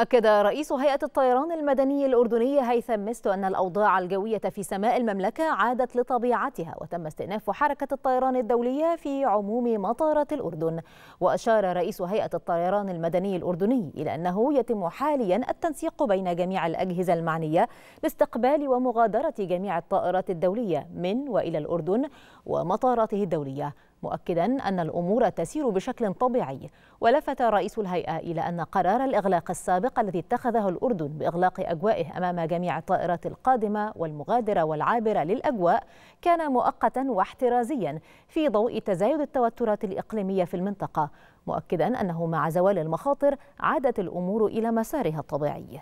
أكد رئيس هيئة الطيران المدني الأردني هيثم مستو أن الأوضاع الجوية في سماء المملكة عادت لطبيعتها وتم استئناف حركة الطيران الدولية في عموم مطارات الأردن وأشار رئيس هيئة الطيران المدني الأردني إلى أنه يتم حاليا التنسيق بين جميع الأجهزة المعنية لاستقبال ومغادرة جميع الطائرات الدولية من وإلى الأردن ومطاراته الدولية مؤكدا أن الأمور تسير بشكل طبيعي ولفت رئيس الهيئة إلى أن قرار الإغلاق السابق الذي اتخذه الأردن بإغلاق أجوائه أمام جميع الطائرات القادمة والمغادرة والعابرة للأجواء كان مؤقتا واحترازيا في ضوء تزايد التوترات الإقليمية في المنطقة مؤكدا أنه مع زوال المخاطر عادت الأمور إلى مسارها الطبيعي